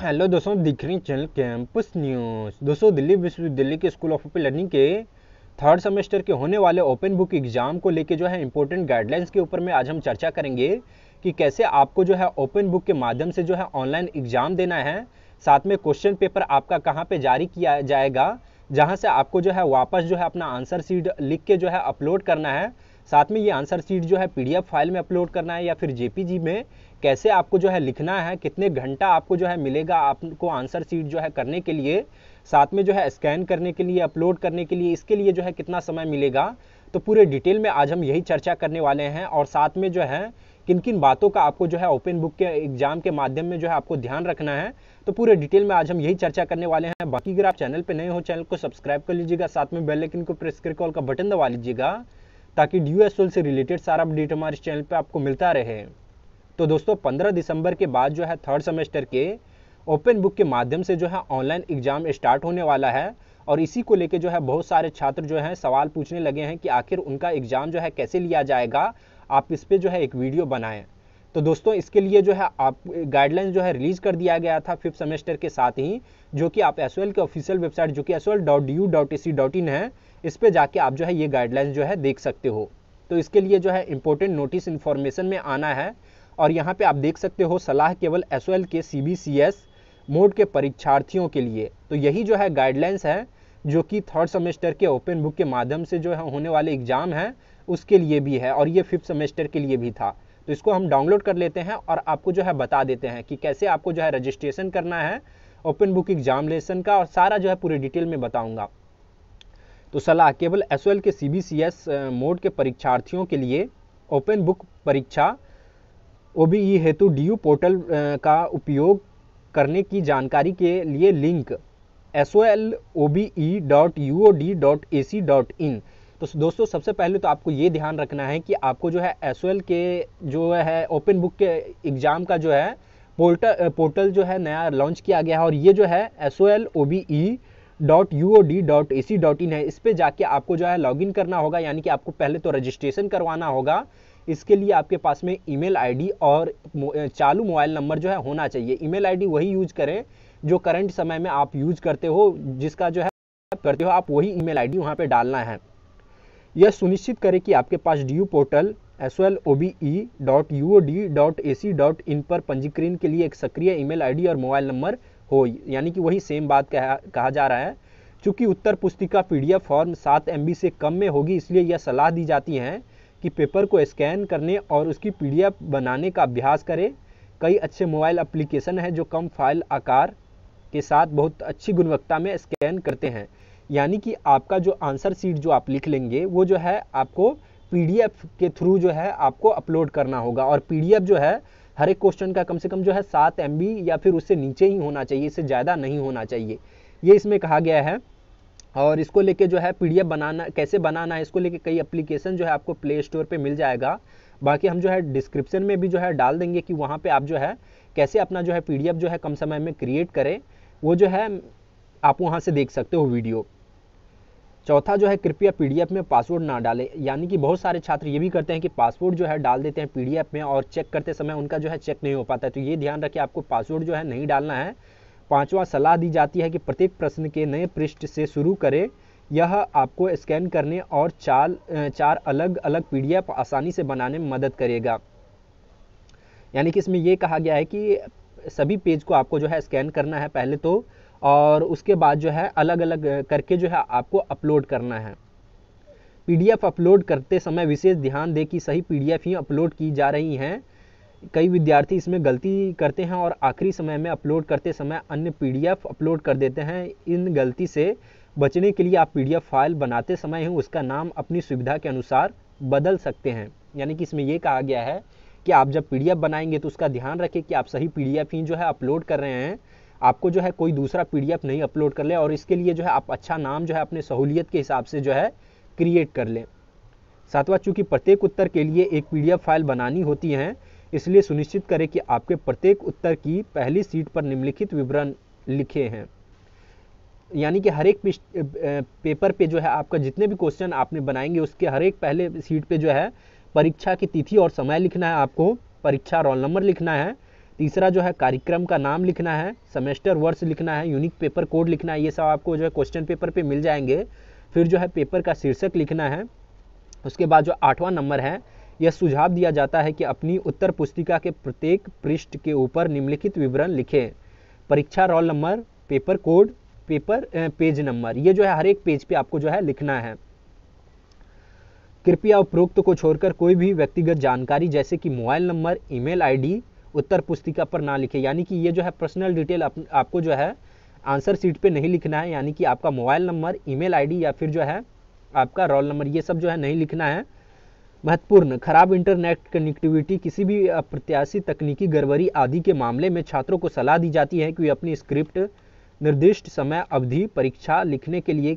hello दोस्तों दिख रही चैनल कैंपस न्यूज़ दोस्तों दिल्ली विश्वविद्यालय के स्कूल ऑफ ओपन लर्निंग के थर्ड सेमेस्टर के होने वाले ओपन बुक एग्जाम को लेके जो है इंपॉर्टेंट गाइडलाइंस के ऊपर में आज हम चर्चा करेंगे कि कैसे आपको जो है ओपन बुक के माध्यम से जो है ऑनलाइन एग्जाम देना है साथ में क्वेश्चन पेपर आपका कहाँ पर जारी किया जाएगा जहाँ से आपको जो है वापस जो है अपना आंसर सीट लिख के जो है अपलोड करना है साथ में ये आंसर सीट जो है पीडीएफ फाइल में अपलोड करना है या फिर जेपीजी में कैसे आपको जो है लिखना है कितने घंटा आपको जो है मिलेगा आपको आंसर सीट जो है करने के लिए साथ में जो है स्कैन करने के लिए अपलोड करने के लिए इसके लिए जो है कितना समय मिलेगा तो पूरे डिटेल में आज हम यही चर्चा करने वाले हैं और साथ में जो है किन किन बातों का आपको जो है ओपन बुक के एग्जाम के माध्यम में जो है आपको ध्यान रखना है तो पूरे डिटेल में आज हम यही चर्चा करने वाले हैं बाकी अगर आप चैनल पर नए हो चैनल को सब्सक्राइब कर लीजिएगा साथ में बेल लेकिन को प्रेस करके ऑल का बटन दबा लीजिएगा ताकि डी से रिलेटेड सारा अपडेट हमारे चैनल पर आपको मिलता रहे तो दोस्तों पंद्रह दिसंबर के बाद जो है थर्ड सेमेस्टर के ओपन बुक के माध्यम से जो है ऑनलाइन एग्जाम स्टार्ट होने वाला है और इसी को लेके जो है बहुत सारे छात्र जो हैं सवाल पूछने लगे हैं कि आखिर उनका एग्ज़ाम जो है कैसे लिया जाएगा आप इस पर जो है एक वीडियो बनाएं तो दोस्तों इसके लिए जो है आप गाइडलाइंस जो है रिलीज़ कर दिया गया था फिफ्थ सेमेस्टर के साथ ही जो कि आप एस के ऑफिशियल वेबसाइट जो कि एस डॉट डॉट है इस पर जाके आप जो है ये गाइडलाइंस जो है देख सकते हो तो इसके लिए जो है इंपॉर्टेंट नोटिस इन्फॉर्मेशन में आना है और यहाँ पे आप देख सकते हो सलाह केवल एस के सी मोड के परीक्षार्थियों के लिए तो यही जो है गाइडलाइंस है जो कि थर्ड सेमेस्टर के ओपन बुक के माध्यम से जो है होने वाले एग्जाम हैं उसके लिए भी है और ये फिफ्थ सेमेस्टर के लिए भी था तो इसको हम डाउनलोड कर लेते हैं और आपको जो है बता देते हैं कि कैसे आपको जो है रजिस्ट्रेशन करना है ओपन बुक एग्जामिनेशन का और सारा जो है पूरे डिटेल में बताऊंगा तो सलाह केवल एस के सी बी मोड के परीक्षार्थियों के लिए ओपन बुक परीक्षा ओ हेतु डी पोर्टल का उपयोग करने की जानकारी के लिए link S O L O B E dot U O D dot A C dot in तो दोस्तों सबसे पहले तो आपको ये ध्यान रखना है कि आपको जो है एस के जो है ओपन बुक के एग्ज़ाम का जो है पोर्टल पोर्टल जो है नया लॉन्च किया गया है और ये जो है S O L O B E dot U O D dot A C dot in है इस पर जाके आपको जो है लॉगिन करना होगा यानी कि आपको पहले तो रजिस्ट्रेशन करवाना होगा इसके लिए आपके पास में ईमेल आईडी और चालू मोबाइल नंबर जो है होना चाहिए ईमेल आईडी वही यूज करें जो करंट समय में आप यूज करते हो जिसका जो है करते हो आप वही ईमेल आईडी वहाँ पर डालना है यह सुनिश्चित करें कि आपके पास the portal S L O B E dot U D dot A C dot in पर पंजीकरण के लिए एक सक्रिय ईमेल आईडी और मोबाइल नंबर हो यानी कि वही सेम बात कहा, कहा जा रहा है चूँकि उत्तर पुस्तिका पीडीएफ फॉर्म सात एम से कम में होगी इसलिए यह सलाह दी जाती है कि पेपर को स्कैन करने और उसकी पी बनाने का अभ्यास करें कई अच्छे मोबाइल एप्लीकेशन हैं जो कम फाइल आकार के साथ बहुत अच्छी गुणवत्ता में स्कैन करते हैं यानी कि आपका जो आंसर सीट जो आप लिख लेंगे वो जो है आपको पीडीएफ के थ्रू जो है आपको अपलोड करना होगा और पीडीएफ जो है हर एक क्वेश्चन का कम से कम जो है सात एम या फिर उससे नीचे ही होना चाहिए इससे ज़्यादा नहीं होना चाहिए ये इसमें कहा गया है और इसको लेके जो है पी बनाना कैसे बनाना है इसको लेके कई एप्लीकेशन जो है आपको प्ले स्टोर पर मिल जाएगा बाकी हम जो है डिस्क्रिप्शन में भी जो है डाल देंगे कि वहाँ पर आप जो है कैसे अपना जो है पी जो है कम समय में क्रिएट करें वो जो है आप वहाँ से देख सकते हो वीडियो चौथा जो है कृपया पीडीएफ में पासवर्ड ना डालें यानी कि बहुत सारे छात्र ये भी करते हैं कि पासवर्ड जो है डाल देते हैं पीडीएफ में और चेक करते समय उनका जो है चेक नहीं हो पाता है तो ये ध्यान रखें आपको पासवर्ड जो है नहीं डालना है पांचवा सलाह दी जाती है कि प्रत्येक प्रश्न के नए पृष्ठ से शुरू करें यह आपको स्कैन करने और चार चार अलग अलग पी आसानी से बनाने में मदद करेगा यानी कि इसमें यह कहा गया है कि सभी पेज को आपको जो है स्कैन करना है पहले तो और उसके बाद जो है अलग अलग करके जो है आपको अपलोड करना है पीडीएफ अपलोड करते समय विशेष ध्यान दें कि सही पीडीएफ ही अपलोड की जा रही हैं कई विद्यार्थी इसमें गलती करते हैं और आखिरी समय में अपलोड करते समय अन्य पीडीएफ अपलोड कर देते हैं इन गलती से बचने के लिए आप पीडीएफ फाइल बनाते समय ही उसका नाम अपनी सुविधा के अनुसार बदल सकते हैं यानी कि इसमें यह कहा गया है कि आप जब पी बनाएंगे तो उसका ध्यान रखें कि आप सही पी ही जो है अपलोड कर रहे हैं आपको जो है कोई दूसरा पी नहीं अपलोड कर ले और इसके लिए जो है आप अच्छा नाम जो है अपने सहूलियत के हिसाब से जो है क्रिएट कर लें सातवां चूँकि प्रत्येक उत्तर के लिए एक पी फाइल बनानी होती है इसलिए सुनिश्चित करें कि आपके प्रत्येक उत्तर की पहली सीट पर निम्नलिखित विवरण लिखे हैं यानी कि हर एक पेपर पे जो है आपका जितने भी क्वेश्चन आपने बनाएंगे उसके हर एक पहले सीट पे जो है परीक्षा की तिथि और समय लिखना है आपको परीक्षा रोल नंबर लिखना है तीसरा जो है कार्यक्रम का नाम लिखना है सेमेस्टर वर्ष लिखना है यूनिक पेपर कोड लिखना है ये सब आपको जो है क्वेश्चन पेपर पे मिल जाएंगे फिर जो है पेपर का शीर्षक लिखना है उसके बाद जो आठवां नंबर है यह सुझाव दिया जाता है कि अपनी उत्तर पुस्तिका के प्रत्येक पृष्ठ के ऊपर निम्नलिखित विवरण लिखें परीक्षा roll number paper code paper page number ये जो है हर एक पेज पे आपको जो है लिखना है कृपया उपरोक्त को छोड़कर कोई भी व्यक्तिगत जानकारी जैसे कि मोबाइल नंबर ईमेल आईडी उत्तर पुस्तिका पर ना लिखे यानी कि ये जो है पर्सनल डिटेल आप, आपको जो है आंसर सीट पे नहीं लिखना है यानी कि आपका मोबाइल नंबर ईमेल आईडी या फिर जो है आपका रोल नंबर ये सब जो है नहीं लिखना है महत्वपूर्ण खराब इंटरनेट कनेक्टिविटी किसी भी अप्रत्याशी तकनीकी गड़बड़ी आदि के मामले में छात्रों को सलाह दी जाती है कि वे अपनी स्क्रिप्ट निर्दिष्ट समय अवधि परीक्षा लिखने के लिए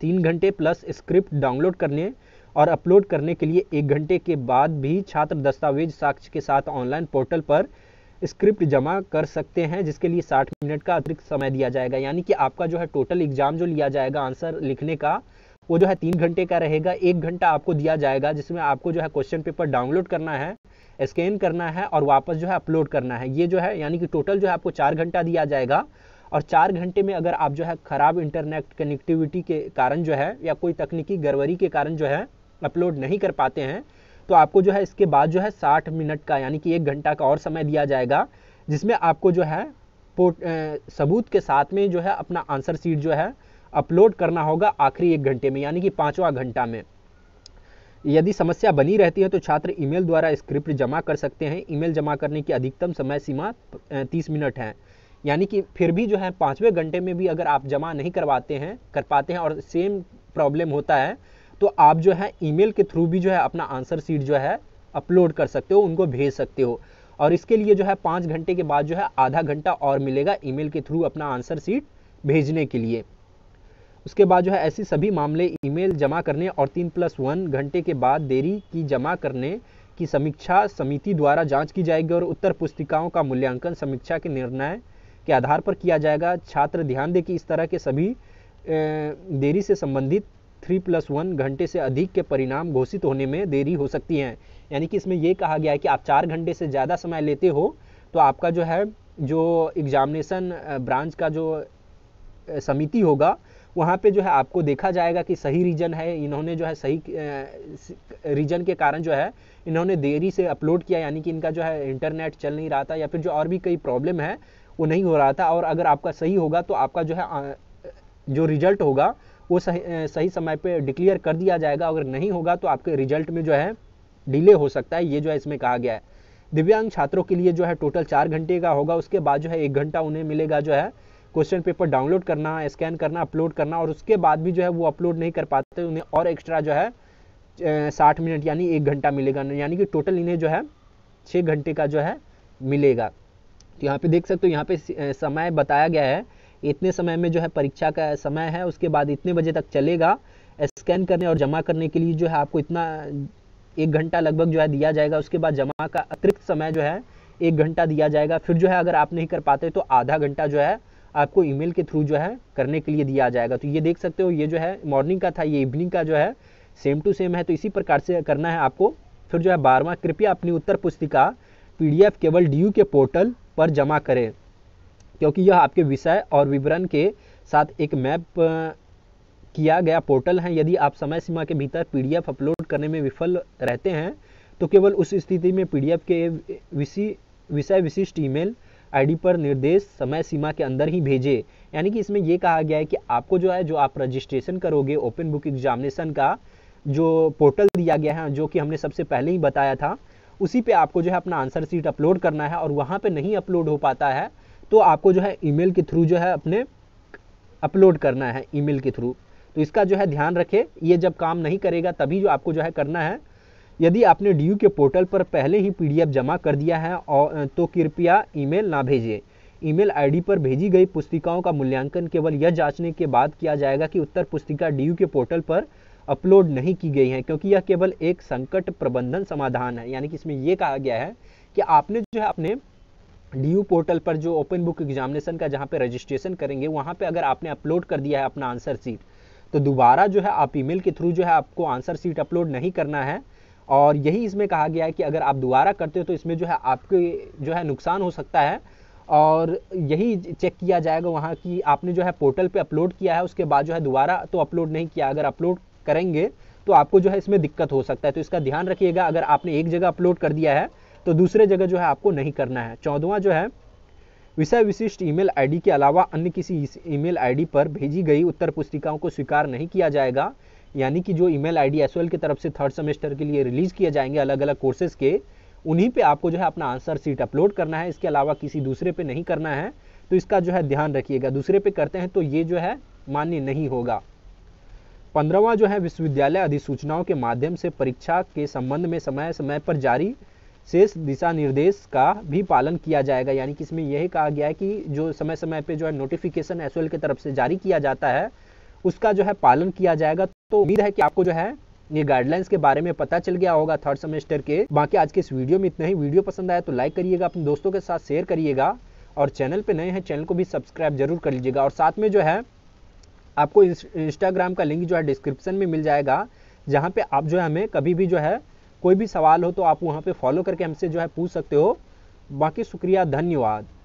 तीन घंटे प्लस स्क्रिप्ट डाउनलोड करने और अपलोड करने के लिए एक घंटे के बाद भी छात्र दस्तावेज साक्ष्य के साथ ऑनलाइन पोर्टल पर स्क्रिप्ट जमा कर सकते हैं जिसके लिए 60 मिनट का अतिरिक्त समय दिया जाएगा यानी कि आपका जो है टोटल एग्जाम जो लिया जाएगा आंसर लिखने का वो जो है तीन घंटे का रहेगा एक घंटा आपको दिया जाएगा जिसमें आपको जो है क्वेश्चन पेपर डाउनलोड करना है स्कैन करना है और वापस जो है अपलोड करना है ये जो है यानी कि टोटल जो है आपको चार घंटा दिया जाएगा और चार घंटे में अगर आप जो है ख़राब इंटरनेट कनेक्टिविटी के कारण जो है या कोई तकनीकी गड़बड़ी के कारण जो है अपलोड नहीं कर पाते हैं तो आपको जो है इसके बाद जो है साठ मिनट का यानी कि एक घंटा का और समय दिया जाएगा जिसमें आपको जो है पोर्ट सबूत के साथ में जो है अपना आंसर सीट जो है अपलोड करना होगा आखिरी एक घंटे में यानी कि पाँचवा घंटा में यदि समस्या बनी रहती है तो छात्र ईमेल द्वारा स्क्रिप्ट जमा कर सकते हैं ईमेल जमा करने की अधिकतम समय सीमा तीस मिनट है यानी कि फिर भी जो है पाँचवें घंटे में भी अगर आप जमा नहीं करवाते हैं कर पाते हैं और सेम प्रॉब्लम होता है तो आप जो है ईमेल के थ्रू भी जो है अपना आंसर सीट जो है अपलोड कर सकते हो उनको भेज सकते हो और इसके लिए जो है पाँच घंटे के बाद जो है आधा घंटा और मिलेगा ईमेल के थ्रू अपना आंसर सीट भेजने के लिए उसके बाद जो है ऐसी सभी मामले ईमेल जमा करने और तीन प्लस वन घंटे के बाद देरी की जमा करने की समीक्षा समिति द्वारा जांच की जाएगी और उत्तर पुस्तिकाओं का मूल्यांकन समीक्षा के निर्णय के आधार पर किया जाएगा छात्र ध्यान दें कि इस तरह के सभी देरी से संबंधित थ्री प्लस वन घंटे से अधिक के परिणाम घोषित होने में देरी हो सकती है यानी कि इसमें यह कहा गया है कि आप चार घंटे से ज़्यादा समय लेते हो तो आपका जो है जो एग्जामिनेशन ब्रांच का जो समिति होगा वहाँ पे जो है आपको देखा जाएगा कि सही रीज़न है इन्होंने जो है सही रीज़न के कारण जो है इन्होंने देरी से अपलोड किया यानी कि इनका जो है इंटरनेट चल नहीं रहा था या फिर जो और भी कई प्रॉब्लम है वो नहीं हो रहा था और अगर आपका सही होगा तो आपका जो है जो रिजल्ट होगा वो सही सही समय पे डिक्लेयर कर दिया जाएगा अगर नहीं होगा तो आपके रिजल्ट में जो है डिले हो सकता है ये जो है इसमें कहा गया है दिव्यांग छात्रों के लिए जो है टोटल चार घंटे का होगा उसके बाद जो है एक घंटा उन्हें मिलेगा जो है क्वेश्चन पेपर डाउनलोड करना स्कैन करना अपलोड करना और उसके बाद भी जो है वो अपलोड नहीं कर पाते उन्हें और एक्स्ट्रा जो है साठ मिनट यानी एक घंटा मिलेगा यानी कि टोटल इन्हें जो है छः घंटे का जो है मिलेगा तो यहाँ पे देख सकते हो यहाँ पे समय बताया गया है इतने समय में जो है परीक्षा का समय है उसके बाद इतने बजे तक चलेगा स्कैन करने और जमा करने के लिए जो है आपको इतना एक घंटा लगभग जो है दिया जाएगा उसके बाद जमा का अतिरिक्त समय जो है एक घंटा दिया जाएगा फिर जो है अगर आप नहीं कर पाते तो आधा घंटा जो है आपको ईमेल के थ्रू जो है करने के लिए दिया जाएगा तो ये देख सकते हो ये जो है मॉर्निंग का था ये इवनिंग का जो है सेम टू सेम है तो इसी प्रकार से करना है आपको फिर जो है बारहवा कृपया अपनी उत्तर पुस्तिका पी केवल डी के पोर्टल पर जमा करें क्योंकि यह आपके विषय और विवरण के साथ एक मैप किया गया पोर्टल है यदि आप समय सीमा के भीतर पीडीएफ अपलोड करने में विफल रहते हैं तो केवल उस स्थिति में पीडीएफ के विषय विशिष्ट ईमेल आईडी पर निर्देश समय सीमा के अंदर ही भेजे यानी कि इसमें यह कहा गया है कि आपको जो है जो आप रजिस्ट्रेशन करोगे ओपन बुक एग्जामिनेशन का जो पोर्टल दिया गया है जो कि हमने सबसे पहले ही बताया था उसी पे आपको जो है अपना आंसर सीट अपलोड करना है और वहाँ पे नहीं अपलोड हो पाता है तो आपको जो है ईमेल के थ्रू जो है अपने अपलोड करना है ईमेल के थ्रू तो इसका जो है ध्यान रखें ये जब काम नहीं करेगा तभी जो आपको जो है करना है यदि आपने डी के पोर्टल पर पहले ही पी जमा कर दिया है और तो कृपया ई ना भेजें ईमेल आईडी पर भेजी गई पुस्तिकाओं का मूल्यांकन केवल यह जांचने के बाद किया जाएगा कि उत्तर पुस्तिका डी के पोर्टल पर अपलोड नहीं की गई है क्योंकि यह केवल एक संकट प्रबंधन समाधान है यानी कि इसमें यह कहा गया है कि आपने जो है अपने डी पोर्टल पर जो ओपन बुक एग्जामिनेशन का जहाँ पे रजिस्ट्रेशन करेंगे वहाँ पे अगर आपने अपलोड कर दिया है अपना आंसर सीट तो दोबारा जो है आप ईमेल के थ्रू जो है आपको आंसर सीट अपलोड नहीं करना है और यही इसमें कहा गया है कि अगर आप दोबारा करते हो तो इसमें जो है आपके जो है नुकसान हो सकता है और यही चेक किया जाएगा वहाँ कि आपने जो है पोर्टल पे अपलोड किया है उसके बाद जो है दोबारा तो अपलोड नहीं किया अगर अपलोड करेंगे तो आपको जो है इसमें दिक्कत हो सकता है तो इसका ध्यान रखिएगा अगर आपने एक जगह अपलोड कर दिया है तो दूसरे जगह जो है आपको नहीं करना है चौदवा जो है विषय विशिष्ट ईमेल आईडी के अलावा अन्य किसी ईमेल आईडी पर भेजी गई उत्तर पुस्तिकाओं को स्वीकार नहीं किया जाएगा यानी कि जो ईमेल आईडी एसओएल की तरफ से थर्ड सेमेस्टर के लिए रिलीज किए जाएंगे अलग अलग कोर्सेज के उन्हीं पे आपको जो है अपना आंसर सीट अपलोड करना है इसके अलावा किसी दूसरे पे नहीं करना है तो इसका जो है ध्यान रखिएगा दूसरे पे करते हैं तो ये जो है मान्य नहीं होगा पंद्रहवा जो है विश्वविद्यालय अधिसूचनाओं के माध्यम से परीक्षा के संबंध में समय समय पर जारी शेष दिशा निर्देश का भी पालन किया जाएगा यानी कि इसमें यही कहा गया है कि जो समय समय पे जो है नोटिफिकेशन एस की तरफ से जारी किया जाता है उसका जो है पालन किया जाएगा तो उम्मीद है कि आपको जो है ये गाइडलाइंस के बारे में पता चल गया होगा थर्ड सेमेस्टर के बाकी आज के इस वीडियो में इतना ही वीडियो पसंद आया तो लाइक करिएगा अपने दोस्तों के साथ शेयर करिएगा और चैनल पे नए हैं चैनल को भी सब्सक्राइब जरूर कर लीजिएगा और साथ में जो है आपको इंस्टाग्राम का लिंक जो है डिस्क्रिप्शन में मिल जाएगा जहाँ पे आप जो है हमें कभी भी जो है कोई भी सवाल हो तो आप वहाँ पे फॉलो करके हमसे जो है पूछ सकते हो बाकी शुक्रिया धन्यवाद